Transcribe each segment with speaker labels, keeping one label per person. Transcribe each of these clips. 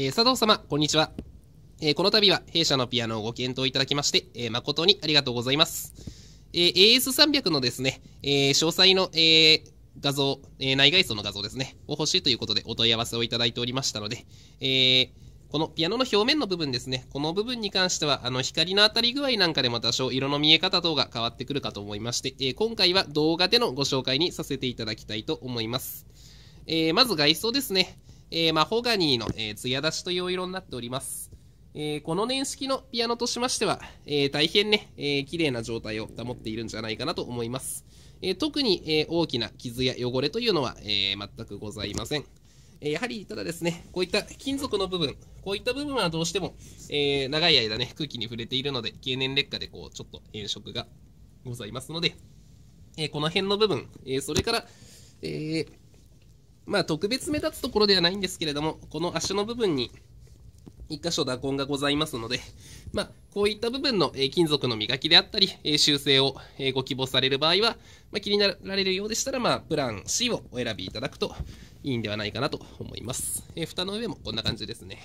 Speaker 1: えー、佐藤様、こんにちは。えー、この度は弊社のピアノをご検討いただきまして、えー、誠にありがとうございます。えー、AS300 のですね、えー、詳細の、えー、画像、えー、内外装の画像ですね、を欲しいということでお問い合わせをいただいておりましたので、えー、このピアノの表面の部分ですね、この部分に関しては、あの光の当たり具合なんかでも多少色の見え方等が変わってくるかと思いまして、えー、今回は動画でのご紹介にさせていただきたいと思います。えー、まず外装ですね。えー、マホガニーの、えー、艶出しというお色になっております。えー、この年式のピアノとしましては、えー、大変ね、えー、綺麗な状態を保っているんじゃないかなと思います。え特に、え大きな傷や汚れというのは、え全くございません。えやはり、ただですね、こういった金属の部分、こういった部分はどうしても、え長い間ね、空気に触れているので、経年劣化でこう、ちょっと炎色がございますので、えこの辺の部分、えそれから、えーまあ特別目立つところではないんですけれども、この足の部分に1箇所打痕がございますので、まあ、こういった部分の、え金属の磨きであったり、え修正を、えご希望される場合は、まあ、気になられるようでしたら、まあ、プラン C をお選びいただくといいんではないかなと思います。え蓋の上もこんな感じですね。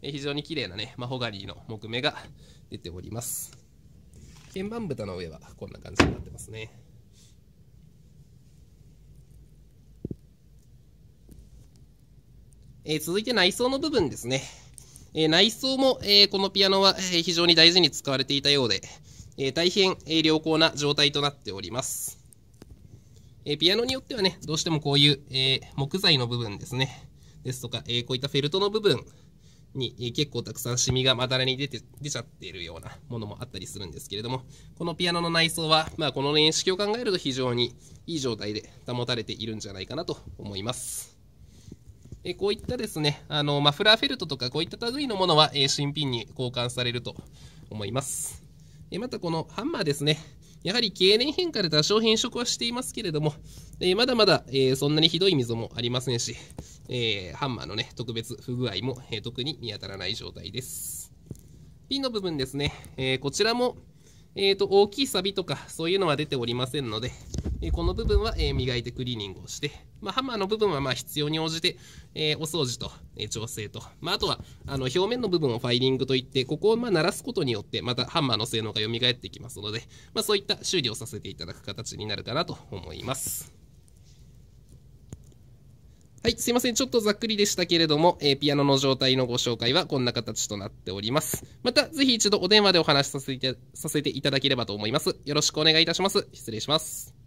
Speaker 1: え非常に綺麗なね、マホガリーの木目が出ております。鍵盤蓋の上はこんな感じになってますね。え続いて内装の部分ですね。え内装も、えこのピアノは非常に大事に使われていたようで、え大変、え良好な状態となっております。えピアノによってはね、どうしてもこういう、え木材の部分ですね、ですとか、えこういったフェルトの部分に、え結構たくさんシミがまだらに出て出ちゃっているようなものもあったりするんですけれども、このピアノの内装は、まあ、この年式を考えると非常にいい状態で保たれているんじゃないかなと思います。えこういったですね、あのマフラーフェルトとかこういった類のものは、え新品に交換されると思います。えまたこのハンマーですね、やはり経年変化で多少変色はしていますけれども、えまだまだ、えそんなにひどい溝もありませんし、えハンマーのね、特別不具合も、え特に見当たらない状態です。ピンの部分ですね、えこちらもえーと、大きいサビとかそういうのは出ておりませんので、えー、この部分は、えー、磨いてクリーニングをして、まあ、ハンマーの部分はまあ必要に応じて、えー、お掃除と、え調整と、まあ、あとはあの表面の部分をファイリングといってここをま鳴らすことによってまたハンマーの性能が蘇ってきますので、まあ、そういった修理をさせていただく形になるかなと思います。はい、すいません。ちょっとざっくりでしたけれども、えー、ピアノの状態のご紹介はこんな形となっております。また、ぜひ一度お電話でお話しさせてさせていただければと思います。よろしくお願いいたします。失礼します。